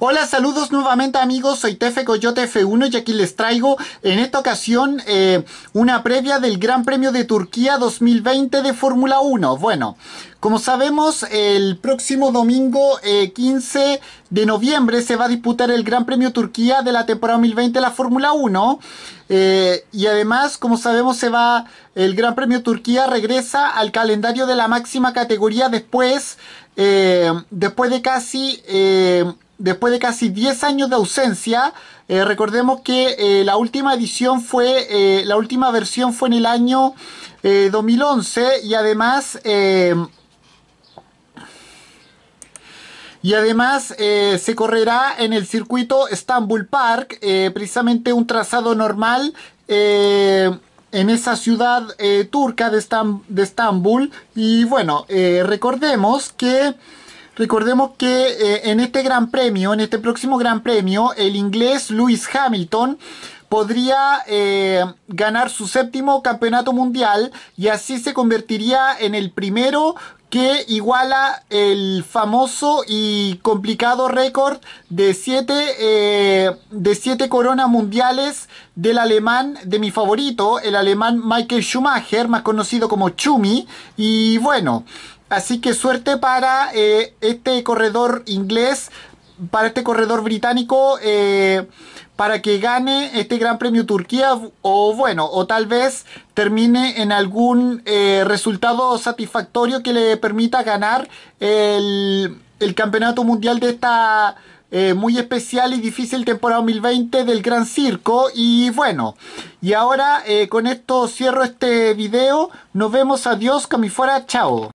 Hola, saludos nuevamente amigos, soy Tefe Coyote F1 y aquí les traigo en esta ocasión eh, una previa del Gran Premio de Turquía 2020 de Fórmula 1. Bueno, como sabemos, el próximo domingo 15 eh, de noviembre se va a disputar el Gran Premio Turquía de la temporada 2020 de la Fórmula 1. Eh, y además, como sabemos, se va el Gran Premio Turquía regresa al calendario de la máxima categoría después, después de casi después de casi 10 años de ausencia. Eh, recordemos que eh, la última edición fue, eh, la última versión fue en el año 2011 y además... y además se correrá en el circuito Istanbul Park, precisamente un trazado normal en esa ciudad turca de, Estambul. Y bueno, recordemos que Recordemos que eh, en este gran premio, en este próximo gran premio, el inglés Lewis Hamilton podría eh, ganar su séptimo campeonato mundial y así se convertiría en el primero que iguala el famoso y complicado récord de siete, eh, de siete coronas mundiales del alemán, de mi favorito, el alemán Michael Schumacher, más conocido como Chumi. Y bueno, Así que suerte para eh, este corredor inglés, para este corredor británico, eh, para que gane este Gran Premio Turquía o bueno, o tal vez termine en algún eh, resultado satisfactorio que le permita ganar el, Campeonato Mundial de esta muy especial y difícil temporada 2020 del Gran Circo. Y bueno, y ahora con esto cierro este video. Nos vemos, adiós, fuera. chao.